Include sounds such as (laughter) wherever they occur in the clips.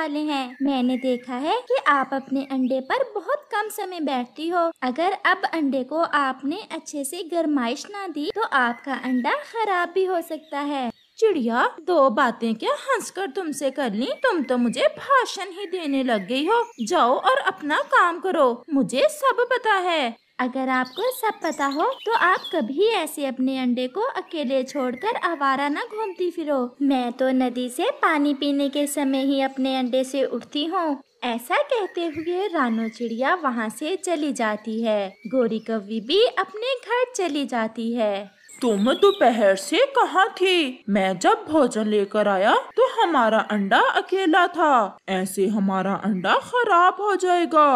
वाले हैं मैंने देखा है कि आप अपने अंडे पर बहुत कम समय बैठती हो अगर अब अंडे को आपने अच्छे से गर्माइश ना दी तो आपका अंडा खराब भी हो सकता है चिड़िया दो बातें क्या हंसकर तुमसे कर ली तुम तो मुझे भाषण ही देने लग गई हो जाओ और अपना काम करो मुझे सब पता है अगर आपको सब पता हो तो आप कभी ऐसे अपने अंडे को अकेले छोड़कर आवारा न घूमती फिरो मैं तो नदी से पानी पीने के समय ही अपने अंडे से उठती हूँ ऐसा कहते हुए रानो चिड़िया वहाँ से चली जाती है गोरी कवि भी अपने घर चली जाती है तुम दोपहर तो से कहाँ थी मैं जब भोजन लेकर आया तो हमारा अंडा अकेला था ऐसे हमारा अंडा खराब हो जाएगा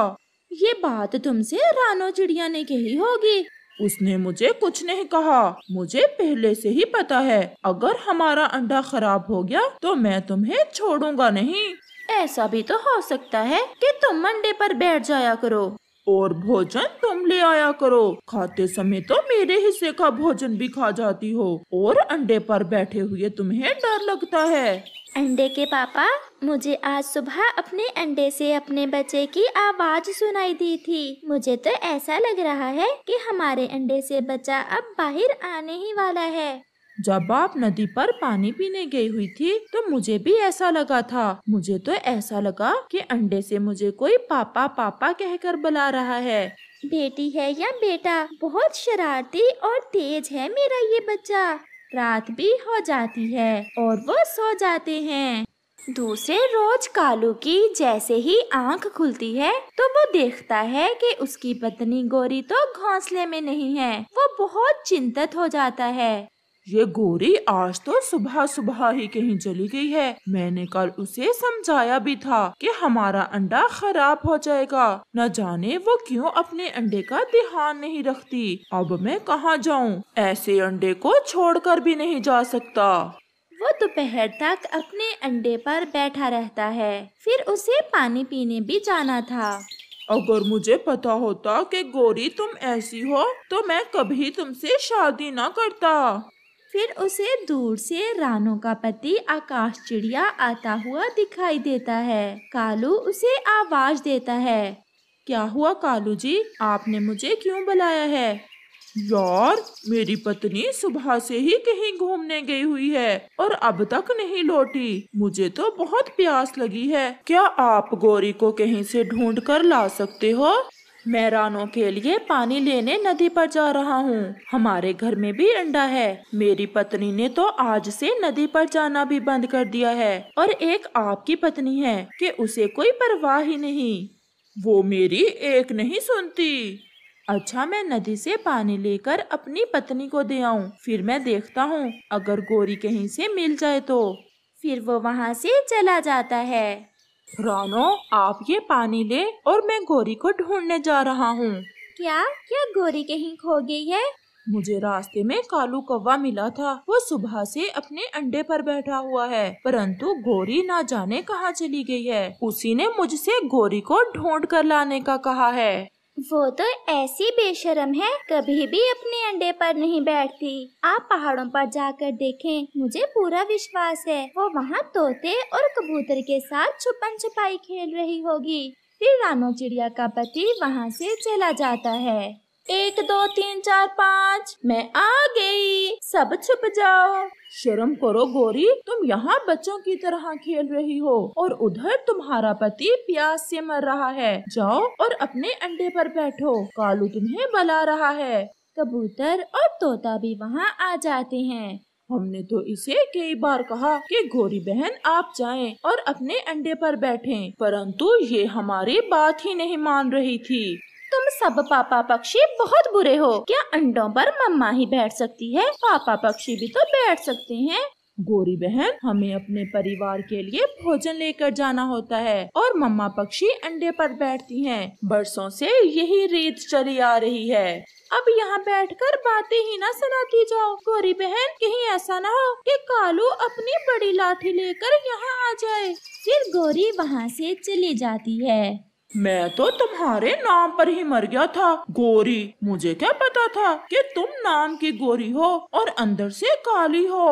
ये बात तुमसे रानो चिड़िया ने कही होगी उसने मुझे कुछ नहीं कहा मुझे पहले से ही पता है अगर हमारा अंडा खराब हो गया तो मैं तुम्हें छोड़ूंगा नहीं ऐसा भी तो हो सकता है कि तुम अंडे पर बैठ जाया करो और भोजन तुम ले आया करो खाते समय तो मेरे हिस्से का भोजन भी खा जाती हो और अंडे पर बैठे हुए तुम्हें डर लगता है अंडे के पापा मुझे आज सुबह अपने अंडे से अपने बच्चे की आवाज सुनाई दी थी मुझे तो ऐसा लग रहा है कि हमारे अंडे से बच्चा अब बाहर आने ही वाला है जब आप नदी पर पानी पीने गई हुई थी तो मुझे भी ऐसा लगा था मुझे तो ऐसा लगा कि अंडे से मुझे कोई पापा पापा कहकर बुला रहा है बेटी है या बेटा बहुत शरारती और तेज है मेरा ये बच्चा रात भी हो जाती है और वो सो जाते हैं दूसरे रोज कालू की जैसे ही आंख खुलती है तो वो देखता है कि उसकी पत्नी गोरी तो घोंसले में नहीं है वो बहुत चिंतित हो जाता है ये गोरी आज तो सुबह सुबह ही कहीं चली गई है मैंने कल उसे समझाया भी था कि हमारा अंडा खराब हो जाएगा न जाने वो क्यों अपने अंडे का ध्यान नहीं रखती अब मैं कहाँ जाऊँ ऐसे अंडे को छोड़कर भी नहीं जा सकता वो दोपहर तक अपने अंडे पर बैठा रहता है फिर उसे पानी पीने भी जाना था अगर मुझे पता होता कि गोरी तुम ऐसी हो तो मैं कभी तुमसे शादी ना करता फिर उसे दूर से रानों का पति आकाश चिड़िया आता हुआ दिखाई देता है कालू उसे आवाज देता है क्या हुआ कालू जी आपने मुझे क्यों बुलाया है यार मेरी पत्नी सुबह से ही कहीं घूमने गई हुई है और अब तक नहीं लौटी मुझे तो बहुत प्यास लगी है क्या आप गौरी को कहीं से ढूंढ कर ला सकते हो मैं रानों के लिए पानी लेने नदी पर जा रहा हूँ हमारे घर में भी अंडा है मेरी पत्नी ने तो आज से नदी पर जाना भी बंद कर दिया है और एक आपकी पत्नी है कि उसे कोई परवाह ही नहीं वो मेरी एक नहीं सुनती अच्छा मैं नदी से पानी लेकर अपनी पत्नी को दे आऊँ फिर मैं देखता हूँ अगर गोरी कहीं से मिल जाए तो फिर वो वहाँ से चला जाता है रानो आप ये पानी ले और मैं गोरी को ढूंढने जा रहा हूँ क्या क्या गोरी कहीं खो गई है मुझे रास्ते में कालू कौवा मिला था वो सुबह से अपने अंडे पर बैठा हुआ है परंतु गोरी ना जाने कहाँ चली गई है उसी ने मुझसे गोरी को ढूंढ कर लाने का कहा है वो तो ऐसी बेशरम है कभी भी अपने अंडे पर नहीं बैठती आप पहाड़ों पर जाकर देखें मुझे पूरा विश्वास है वो वहाँ तोते और कबूतर के साथ छुपन छुपाई खेल रही होगी फिर रानो चिड़िया का पति वहाँ से चला जाता है एक दो तीन चार पाँच मैं आ गई सब छुप जाओ शर्म करो गोरी तुम यहाँ बच्चों की तरह खेल रही हो और उधर तुम्हारा पति प्यास से मर रहा है जाओ और अपने अंडे पर बैठो कालू तुम्हें बला रहा है कबूतर और तोता भी वहाँ आ जाते हैं हमने तो इसे कई बार कहा कि गोरी बहन आप जाएं और अपने अंडे पर बैठें, परंतु ये हमारी बात ही नहीं मान रही थी तुम सब पापा पक्षी बहुत बुरे हो क्या अंडों पर मम्मा ही बैठ सकती है पापा पक्षी भी तो बैठ सकते हैं गोरी बहन हमें अपने परिवार के लिए भोजन लेकर जाना होता है और मम्मा पक्षी अंडे पर बैठती हैं। बरसों से यही रीत चली आ रही है अब यहाँ बैठकर बातें ही ना सुनाती जाओ गोरी बहन कहीं ऐसा ना हो कि कालू अपनी बड़ी लाठी लेकर यहाँ आ जाए फिर गोरी वहाँ से चली जाती है मैं तो तुम्हारे नाम पर ही मर गया था गोरी मुझे क्या पता था कि तुम नाम की गोरी हो और अंदर से काली हो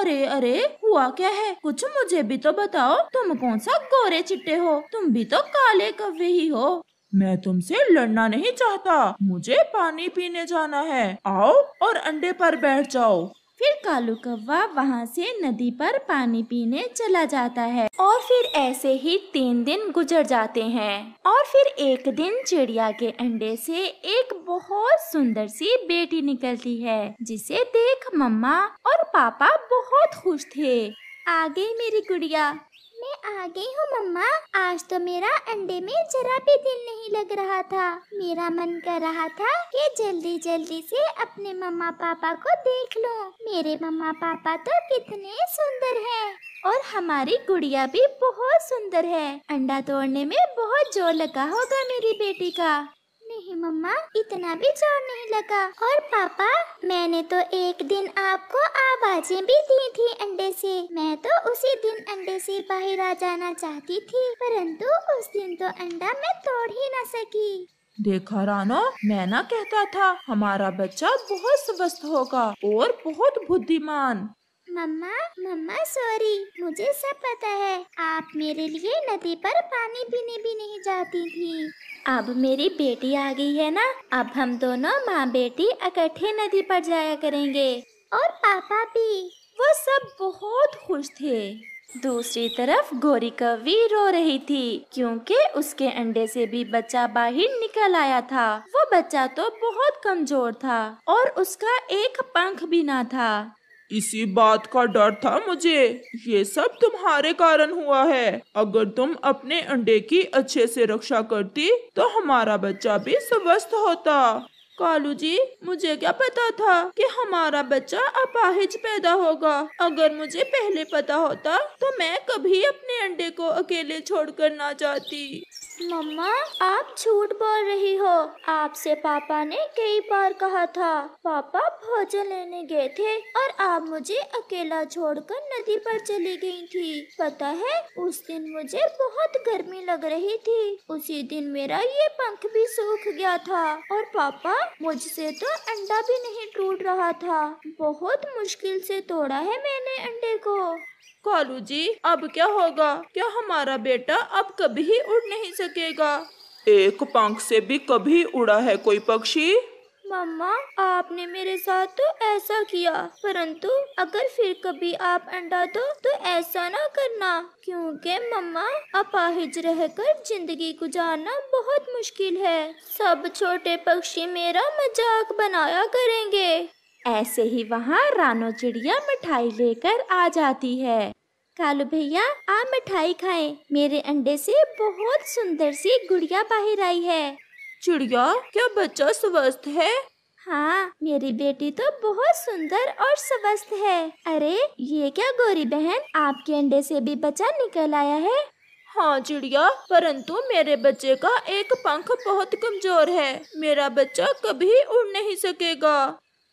अरे अरे हुआ क्या है कुछ मुझे भी तो बताओ तुम कौन सा गोरे चिट्टे हो तुम भी तो काले कव्वे ही हो मैं तुमसे लड़ना नहीं चाहता मुझे पानी पीने जाना है आओ और अंडे पर बैठ जाओ फिर कालू कौवा वहाँ से नदी पर पानी पीने चला जाता है और फिर ऐसे ही तीन दिन गुजर जाते हैं और फिर एक दिन चिड़िया के अंडे से एक बहुत सुंदर सी बेटी निकलती है जिसे देख मम्मा और पापा बहुत खुश थे आगे मेरी गुड़िया मैं आ गई हूँ मम्मा आज तो मेरा अंडे में जरा भी दिल नहीं लग रहा था मेरा मन कर रहा था कि जल्दी जल्दी से अपने मम्मा पापा को देख लूं। मेरे मम्मा पापा तो कितने सुंदर हैं और हमारी गुड़िया भी बहुत सुंदर है अंडा तोड़ने में बहुत जोर लगा होगा मेरी बेटी का की मम्मा इतना भी जोर नहीं लगा और पापा मैंने तो एक दिन आपको आवाजें भी दी थी अंडे से मैं तो उसी दिन अंडे से बाहर आ जाना चाहती थी परंतु उस दिन तो अंडा मैं तोड़ ही न सकी देखा रानो मैं ना कहता था हमारा बच्चा बहुत स्वस्थ होगा और बहुत बुद्धिमान मम्मा मम्मा सॉरी मुझे सब पता है आप मेरे लिए नदी पर पानी पीने भी नहीं जाती थी अब मेरी बेटी आ गई है ना अब हम दोनों माँ बेटी इकट्ठे नदी पर जाया करेंगे और पापा भी वो सब बहुत खुश थे दूसरी तरफ गोरी कवि रो रही थी क्योंकि उसके अंडे से भी बच्चा बाहर निकल आया था वो बच्चा तो बहुत कमजोर था और उसका एक पंख भी ना था इसी बात का डर था मुझे ये सब तुम्हारे कारण हुआ है अगर तुम अपने अंडे की अच्छे से रक्षा करती तो हमारा बच्चा भी स्वस्थ होता कालू जी मुझे क्या पता था कि हमारा बच्चा अपाहिज पैदा होगा अगर मुझे पहले पता होता तो मैं कभी अपने अंडे को अकेले छोड़कर ना जाती मम्मा आप झूठ बोल रही हो आपसे पापा ने कई बार कहा था पापा भोजन लेने गए थे और आप मुझे अकेला छोड़कर नदी पर चली गई थी पता है उस दिन मुझे बहुत गर्मी लग रही थी उसी दिन मेरा ये पंख भी सूख गया था और पापा मुझसे तो अंडा भी नहीं टूट रहा था बहुत मुश्किल से तोड़ा है मैंने अंडे को कालू जी अब क्या होगा क्या हमारा बेटा अब कभी उड़ नहीं सकेगा एक पंख से भी कभी उड़ा है कोई पक्षी मम्मा आपने मेरे साथ तो ऐसा किया परंतु अगर फिर कभी आप अंडा दो तो ऐसा ना करना क्योंकि मम्मा अपाहिज रहकर जिंदगी गुजारना बहुत मुश्किल है सब छोटे पक्षी मेरा मजाक बनाया करेंगे ऐसे ही वहाँ रानो चिड़िया मिठाई लेकर आ जाती है कालू भैया आप मिठाई खाएं मेरे अंडे से बहुत सुंदर सी गुड़िया बाहर आई है चिड़िया क्या बच्चा स्वस्थ है हाँ मेरी बेटी तो बहुत सुंदर और स्वस्थ है अरे ये क्या गोरी बहन आपके अंडे से भी बच्चा निकल आया है हाँ चिड़िया परंतु मेरे बच्चे का एक पंख बहुत कमजोर है मेरा बच्चा कभी उड़ नहीं सकेगा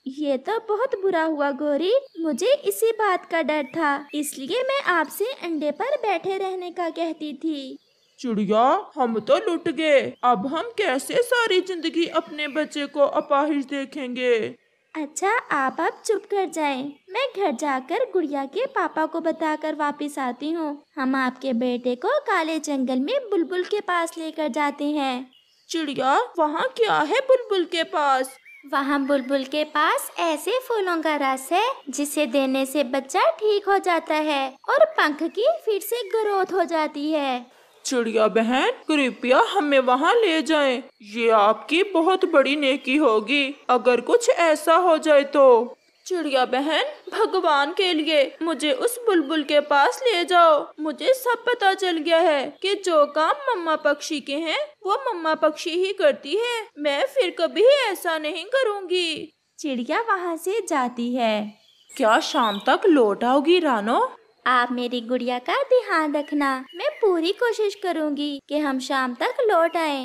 ये तो बहुत बुरा हुआ गौरी मुझे इसी बात का डर था इसलिए मैं आपसे अंडे पर बैठे रहने का कहती थी चिड़िया हम तो लुट गए अब हम कैसे सारी जिंदगी अपने बच्चे को अपाहिज देखेंगे अच्छा आप अब चुप कर जाएं। मैं घर जाकर गुड़िया के पापा को बताकर वापस आती हूँ हम आपके बेटे को काले जंगल में बुलबुल के पास लेकर जाते हैं चिड़िया वहाँ क्या है बुलबुल के पास वहाँ बुलबुल के पास ऐसे फूलों का रस है जिसे देने से बच्चा ठीक हो जाता है और पंख की फिर से ग्रोथ हो जाती है चिड़िया बहन कृपया हमें वहाँ ले जाएं। ये आपकी बहुत बड़ी नेकी होगी अगर कुछ ऐसा हो जाए तो चिड़िया बहन भगवान के लिए मुझे उस बुलबुल के पास ले जाओ मुझे सब पता चल गया है कि जो काम मम्मा पक्षी के हैं वो मम्मा पक्षी ही करती है मैं फिर कभी ऐसा नहीं करूँगी चिड़िया वहाँ से जाती है क्या शाम तक लौट आओगी रानो आप मेरी गुड़िया का ध्यान रखना मैं पूरी कोशिश करूँगी कि हम शाम तक लौट आए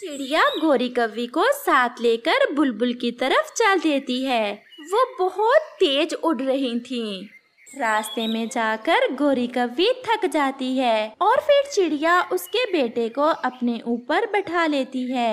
चिड़िया गोरी कवि को साथ लेकर बुलबुल की तरफ चल देती है वो बहुत तेज उड़ रही थीं। रास्ते में जाकर गोरी कव्वी थक जाती है और फिर चिड़िया उसके बेटे को अपने ऊपर बैठा लेती है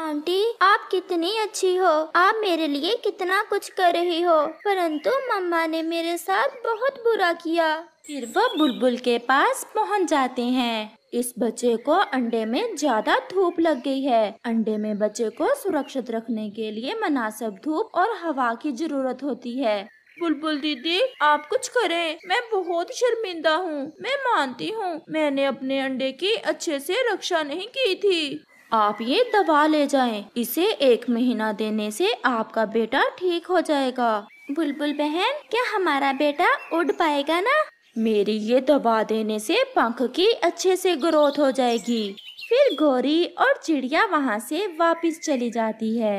आंटी आप कितनी अच्छी हो आप मेरे लिए कितना कुछ कर रही हो परंतु मम्मा ने मेरे साथ बहुत बुरा किया फिर वह बुलबुल के पास पहुंच जाते हैं इस बच्चे को अंडे में ज्यादा धूप लग गई है अंडे में बच्चे को सुरक्षित रखने के लिए मुनासिब धूप और हवा की जरूरत होती है बुलबुल दीदी आप कुछ करें मैं बहुत शर्मिंदा हूँ मैं मानती हूँ मैंने अपने अंडे की अच्छे से रक्षा नहीं की थी आप ये दवा ले जाएं। इसे एक महीना देने से आपका बेटा ठीक हो जाएगा बुलबुल बहन क्या हमारा बेटा उड़ पाएगा ना मेरी ये दबा देने से पंख की अच्छे से ग्रोथ हो जाएगी फिर गौरी और चिड़िया वहाँ से वापस चली जाती है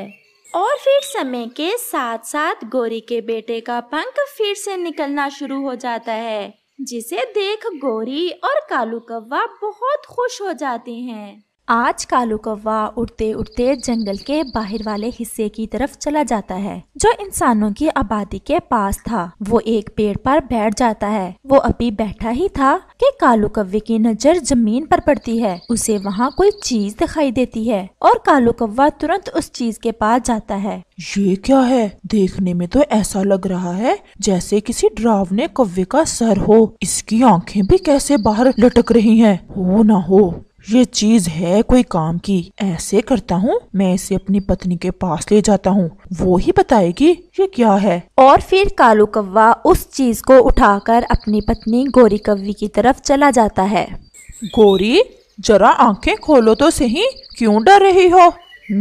और फिर समय के साथ साथ गौरी के बेटे का पंख फिर से निकलना शुरू हो जाता है जिसे देख गौरी और कालू कौवा बहुत खुश हो जाते हैं आज कालू कौवा उड़ते उड़ते जंगल के बाहर वाले हिस्से की तरफ चला जाता है जो इंसानों की आबादी के पास था वो एक पेड़ पर बैठ जाता है वो अभी बैठा ही था कि कालू कौवे की नजर जमीन पर पड़ती है उसे वहाँ कोई चीज दिखाई देती है और कालू कौवा तुरंत उस चीज के पास जाता है ये क्या है देखने में तो ऐसा लग रहा है जैसे किसी ड्रावने कौवे का सर हो इसकी आँखें भी कैसे बाहर लटक रही है हो ना हो ये चीज है कोई काम की ऐसे करता हूँ मैं इसे अपनी पत्नी के पास ले जाता हूँ वो ही बताएगी ये क्या है और फिर कालू कौवा उस चीज को उठाकर अपनी पत्नी गोरी कव्वी की तरफ चला जाता है गोरी जरा आंखें खोलो तो सही क्यों डर रही हो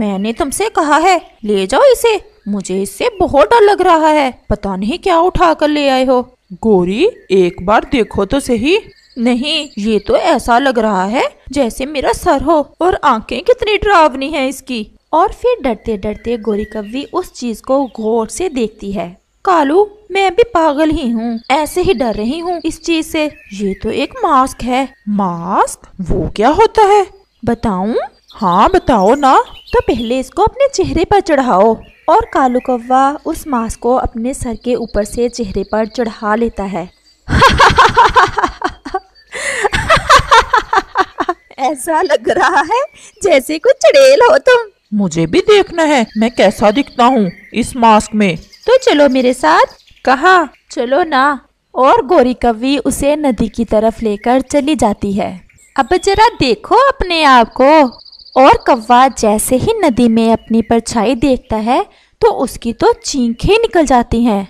मैंने तुमसे कहा है ले जाओ इसे मुझे इससे बहुत डर लग रहा है पता नहीं क्या उठा कर ले आए हो गोरी एक बार देखो तो सही नहीं ये तो ऐसा लग रहा है जैसे मेरा सर हो और आंखें कितनी डरावनी हैं इसकी और फिर डरते डरते गोरी कवि उस चीज को गौर से देखती है कालू मैं भी पागल ही हूँ ऐसे ही डर रही हूँ इस चीज से ये तो एक मास्क है मास्क वो क्या होता है बताऊ हाँ बताओ ना तो पहले इसको अपने चेहरे पर चढ़ाओ और कालू कौवा उस मास्क को अपने सर के ऊपर से चेहरे पर चढ़ा लेता है (laughs) ऐसा लग रहा है जैसे कुछ चड़ेल हो तुम मुझे भी देखना है मैं कैसा दिखता हूँ इस मास्क में तो चलो मेरे साथ कहा चलो ना और गोरी कवि उसे नदी की तरफ लेकर चली जाती है अब जरा देखो अपने आप को और कव्वा जैसे ही नदी में अपनी परछाई देखता है तो उसकी तो चीखें निकल जाती हैं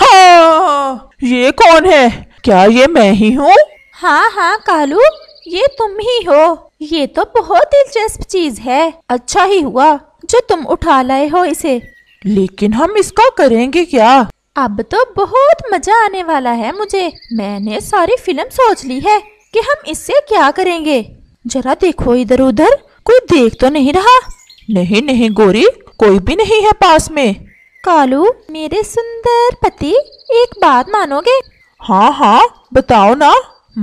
हाँ, ये कौन है क्या ये मैं ही हूँ हाँ हाँ कालू ये तुम ही हो ये तो बहुत दिलचस्प चीज है अच्छा ही हुआ जो तुम उठा लाए हो इसे लेकिन हम इसका करेंगे क्या अब तो बहुत मजा आने वाला है मुझे मैंने सारी फिल्म सोच ली है कि हम इससे क्या करेंगे जरा देखो इधर उधर कोई देख तो नहीं रहा नहीं नहीं गोरी कोई भी नहीं है पास में कालू मेरे सुंदर पति एक बात मानोगे हाँ हाँ बताओ ना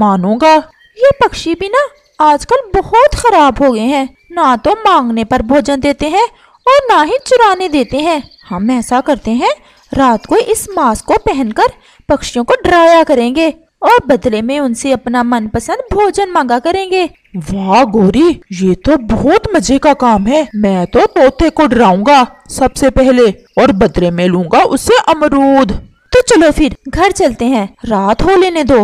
मानूंगा ये पक्षी भी ना आजकल बहुत खराब हो गए हैं ना तो मांगने पर भोजन देते हैं और ना ही चुराने देते हैं हम ऐसा करते हैं रात को इस मास्क को पहनकर पक्षियों को डराया करेंगे और बदले में उनसे अपना मनपसंद भोजन मांगा करेंगे वाह गोरी ये तो बहुत मजे का काम है मैं तो तोते को डराऊंगा सबसे पहले और बदले में लूंगा उससे अमरूद तो चलो फिर घर चलते हैं रात हो लेने दो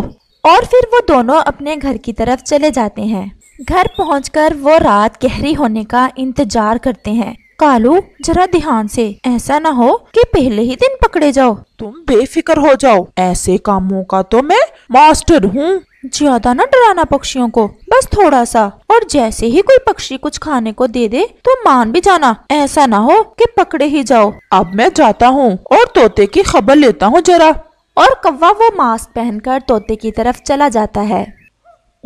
और फिर वो दोनों अपने घर की तरफ चले जाते हैं घर पहुंचकर वो रात गहरी होने का इंतजार करते हैं कालू जरा ध्यान से ऐसा ना हो कि पहले ही दिन पकड़े जाओ तुम बेफिक्र हो जाओ ऐसे कामों का तो मैं मास्टर हूँ ज्यादा ना डराना पक्षियों को बस थोड़ा सा और जैसे ही कोई पक्षी कुछ खाने को दे दे तो मान भी जाना ऐसा ना हो कि पकड़े ही जाओ अब मैं जाता हूँ और तोते की खबर लेता हूँ जरा और कौवा वो मास्क पहनकर तोते की तरफ चला जाता है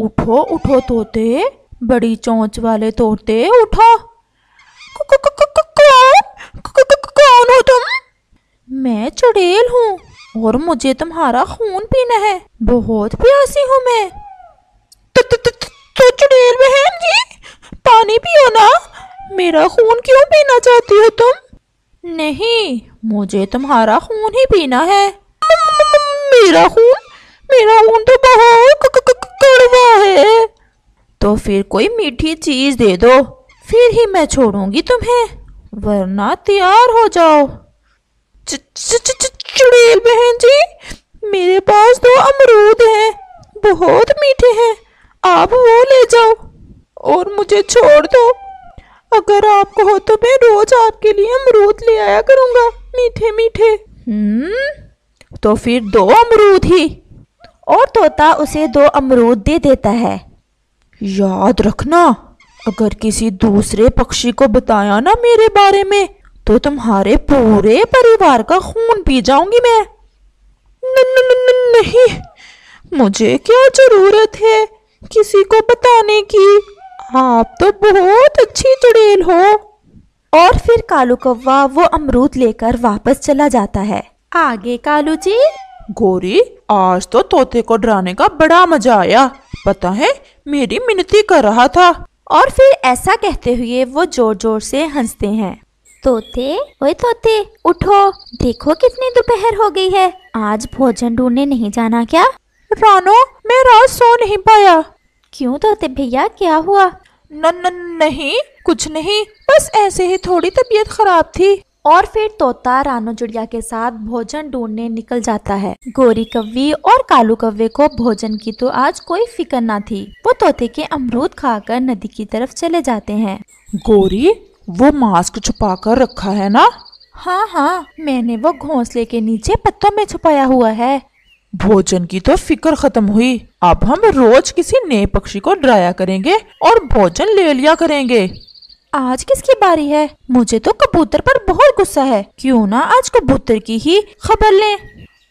उठो उठो तोते बड़ी चोंच वाले तोते उठो कौन हो तुम मैं चुड़ैल हूँ और मुझे तुम्हारा खून पीना है बहुत प्यासी हूँ मैं तो चुड़ैल बहन जी पानी पियो ना मेरा खून क्यों पीना चाहती हो तुम नहीं मुझे तुम्हारा खून ही पीना है मेरा खून मेरा खून तो बहुत कड़वा है तो फिर कोई मीठी चीज दे दो फिर ही मैं छोड़ूंगी तुम्हें वरना तैयार हो जाओ चुड़ैल बहन जी मेरे पास दो अमरूद हैं बहुत मीठे हैं आप वो ले जाओ और मुझे छोड़ दो अगर आप कहो तो मैं रोज आपके लिए अमरूद ले आया करूंगा मीठे मीठे हम्म तो फिर दो अमरूद ही और तोता उसे दो अमरूद दे देता है याद रखना अगर किसी दूसरे पक्षी को बताया ना मेरे बारे में तो तुम्हारे पूरे परिवार का खून पी जाऊंगी मैं न, न, न, न, नहीं मुझे क्या जरूरत है किसी को बताने की आप तो बहुत अच्छी चुड़ैल हो और फिर कालू कौवा वो अमरूद लेकर वापस चला जाता है आगे कालू जी गोरी आज तो तोते को डराने का बड़ा मजा आया पता है मेरी मिनती कर रहा था और फिर ऐसा कहते हुए वो जोर जोर से हंसते हैं तोते ओए तोते उठो देखो कितनी दोपहर हो गई है आज भोजन ढूंढने नहीं जाना क्या रानो मैं रात सो नहीं पाया क्यों तोते भैया क्या हुआ न, न नहीं कुछ नहीं बस ऐसे ही थोड़ी तबीयत खराब थी और फिर तोता रानो चिड़िया के साथ भोजन ढूंढने निकल जाता है गोरी कव्वे और कालू कव्वे को भोजन की तो आज कोई फिक्र ना थी वो तोते के अमरूद खाकर नदी की तरफ चले जाते हैं गोरी वो मास्क छुपा कर रखा है ना हाँ हाँ मैंने वो घोंसले के नीचे पत्तों में छुपाया हुआ है भोजन की तो फिक्र खत्म हुई अब हम रोज किसी नए पक्षी को डराया करेंगे और भोजन ले लिया करेंगे आज किसकी बारी है मुझे तो कबूतर पर बहुत गुस्सा है क्यों ना आज कबूतर की ही खबर लें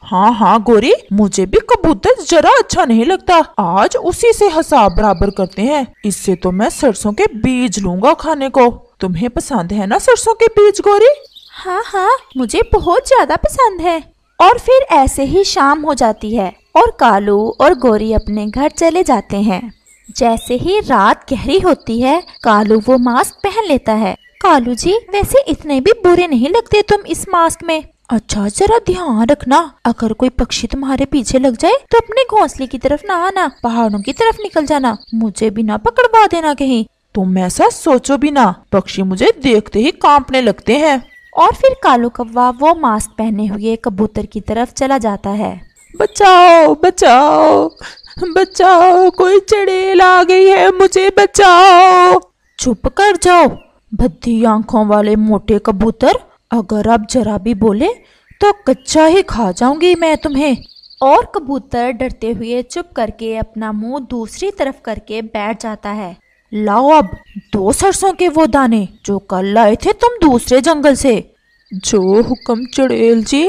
हाँ हाँ गोरी मुझे भी कबूतर जरा अच्छा नहीं लगता आज उसी से हिसाब बराबर करते हैं इससे तो मैं सरसों के बीज लूंगा खाने को तुम्हें पसंद है ना सरसों के बीज गोरी हाँ हाँ मुझे बहुत ज्यादा पसंद है और फिर ऐसे ही शाम हो जाती है और कालू और गोरी अपने घर चले जाते हैं जैसे ही रात गहरी होती है कालू वो मास्क पहन लेता है कालू जी वैसे इतने भी बुरे नहीं लगते तुम इस मास्क में अच्छा जरा ध्यान रखना अगर कोई पक्षी तुम्हारे पीछे लग जाए तो अपने घोंसले की तरफ ना आना पहाड़ों की तरफ निकल जाना मुझे भी ना पकड़वा देना कहीं तुम ऐसा सोचो भी ना पक्षी मुझे देखते ही कांपने लगते हैं और फिर कालू कौवा वो मास्क पहने हुए कबूतर की तरफ चला जाता है बचाओ बचाओ बचाओ कोई चड़ेल आ गई है मुझे बचाओ चुप कर जाओ भद्दी आंखों वाले मोटे कबूतर अगर आप जरा भी बोले तो कच्चा ही खा जाऊंगी मैं तुम्हें और कबूतर डरते हुए चुप करके अपना मुंह दूसरी तरफ करके बैठ जाता है लाओ अब दो सरसों के वो दाने जो कल लाए थे तुम दूसरे जंगल से जो हुक्म चढ़ेल जी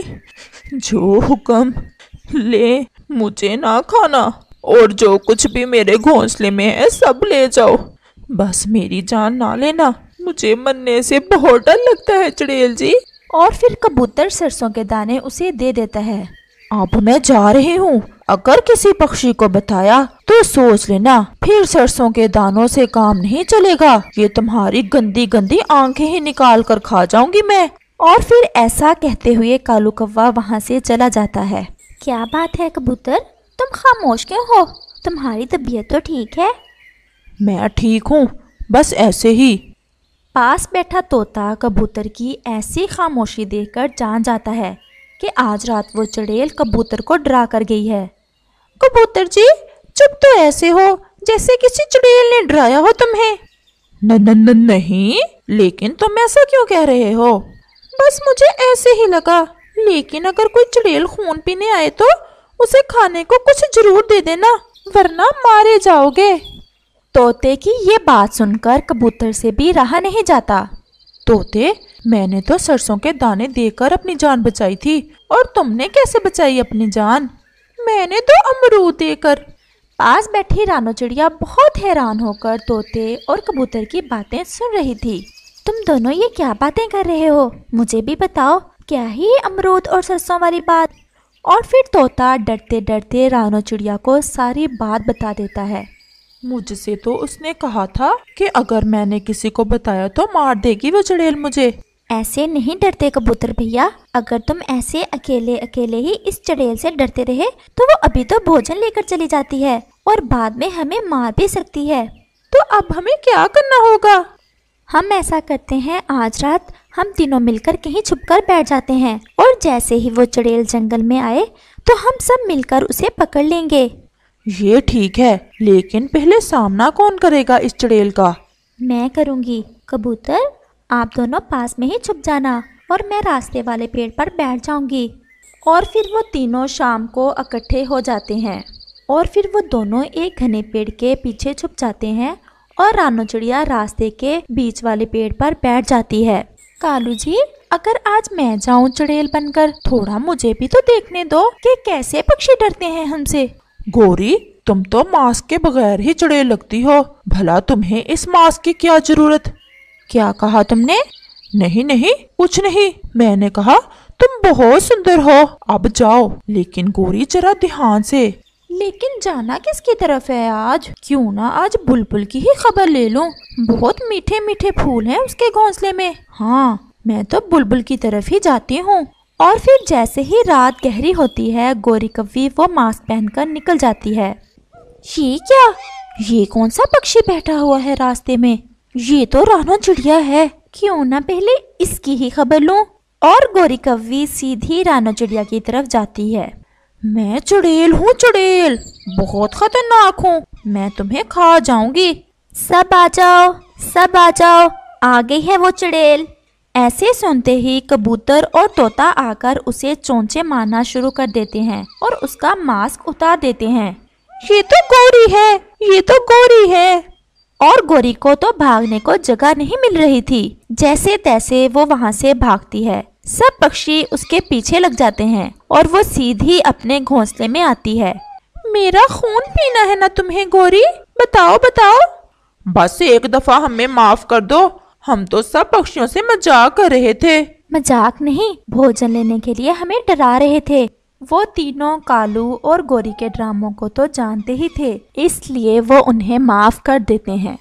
जो हुक्म ले मुझे ना खाना और जो कुछ भी मेरे घोंसले में है सब ले जाओ बस मेरी जान ना लेना मुझे मरने से बहुत डर लगता है चड़ेल जी और फिर कबूतर सरसों के दाने उसे दे देता है अब मैं जा रही हूँ अगर किसी पक्षी को बताया तो सोच लेना फिर सरसों के दानों से काम नहीं चलेगा ये तुम्हारी गंदी गंदी आंखें ही निकाल कर खा जाऊंगी मैं और फिर ऐसा कहते हुए कालू कौवा वहाँ से चला जाता है क्या बात है कबूतर तुम खामोश क्यों हो तुम्हारी तबीयत तो ठीक है मैं ठीक हूँ बस ऐसे ही पास बैठा तोता कबूतर की ऐसी खामोशी देखकर जान जाता है कि आज रात वो चड़ेल कबूतर को डरा कर गई है कबूतर जी चुप तो ऐसे हो जैसे किसी चुड़ैल ने डराया हो तुम्हें न न न नहीं लेकिन तुम ऐसा क्यों कह रहे हो बस मुझे ऐसे ही लगा लेकिन अगर कोई चुड़ैल खून पीने आए तो उसे खाने को कुछ जरूर दे देना वरना मारे जाओगे तोते की ये बात सुनकर कबूतर से भी रहा नहीं जाता तोते मैंने तो सरसों के दाने देकर अपनी जान बचाई थी और तुमने कैसे बचाई अपनी जान मैंने तो अमरूद देकर पास बैठी रानो चिड़िया बहुत हैरान होकर तोते और कबूतर की बातें सुन रही थी तुम दोनों ये क्या बातें कर रहे हो मुझे भी बताओ क्या ही अमरूद और सरसों वाली बात और फिर तोता डरते डरते रानो चिड़िया को सारी बात बता देता है मुझसे तो उसने कहा था कि अगर मैंने किसी को बताया तो मार देगी वो चड़ेल मुझे ऐसे नहीं डरते कबूतर भैया अगर तुम ऐसे अकेले अकेले ही इस चड़ेल से डरते रहे तो वो अभी तो भोजन लेकर चली जाती है और बाद में हमें मार भी सकती है तो अब हमें क्या करना होगा हम ऐसा करते हैं आज रात हम तीनों मिलकर कहीं छुपकर बैठ जाते हैं और जैसे ही वो चड़ेल जंगल में आए तो हम सब मिलकर उसे पकड़ लेंगे ये ठीक है लेकिन पहले सामना कौन करेगा इस चड़ेल का मैं करूँगी कबूतर आप दोनों पास में ही छुप जाना और मैं रास्ते वाले पेड़ पर बैठ जाऊंगी और फिर वो तीनों शाम को इकट्ठे हो जाते हैं और फिर वो दोनों एक घने पेड़ के पीछे छुप जाते हैं और रानो चिड़िया रास्ते के बीच वाले पेड़ पर बैठ जाती है कालू जी अगर आज मैं जाऊं चुड़ैल बनकर थोड़ा मुझे भी तो देखने दो कि कैसे पक्षी डरते हैं हमसे गोरी तुम तो मास्क के बगैर ही चुड़ैल लगती हो भला तुम्हें इस मास्क की क्या जरूरत क्या कहा तुमने नहीं नहीं कुछ नहीं मैंने कहा तुम बहुत सुंदर हो अब जाओ लेकिन गोरी जरा ध्यान से लेकिन जाना किसकी तरफ है आज क्यों ना आज बुलबुल की ही खबर ले लूं बहुत मीठे मीठे फूल हैं उसके घोंसले में हाँ मैं तो बुलबुल की तरफ ही जाती हूँ और फिर जैसे ही रात गहरी होती है गोरी कवी वो मास्क पहनकर निकल जाती है ये क्या ये कौन सा पक्षी बैठा हुआ है रास्ते में ये तो रानो चिड़िया है क्यों ना पहले इसकी ही खबर लूं और गोरी कवी सीधी रानो चिड़िया की तरफ जाती है मैं चुड़ैल हूँ चुड़ैल बहुत खतरनाक हूँ मैं तुम्हें खा जाऊंगी सब आ जाओ सब आ जाओ आ गई है वो चुड़ैल ऐसे सुनते ही कबूतर और तोता आकर उसे चोंचे मारना शुरू कर देते हैं और उसका मास्क उतार देते हैं ये तो गोरी है ये तो गोरी है और गोरी को तो भागने को जगह नहीं मिल रही थी जैसे तैसे वो वहाँ से भागती है सब पक्षी उसके पीछे लग जाते हैं और वो सीधी अपने घोंसले में आती है मेरा खून पीना है ना तुम्हें गोरी बताओ बताओ बस एक दफा हमें माफ कर दो हम तो सब पक्षियों से मजाक कर रहे थे मजाक नहीं भोजन लेने के लिए हमें डरा रहे थे वो तीनों कालू और गोरी के ड्रामों को तो जानते ही थे इसलिए वो उन्हें माफ कर देते हैं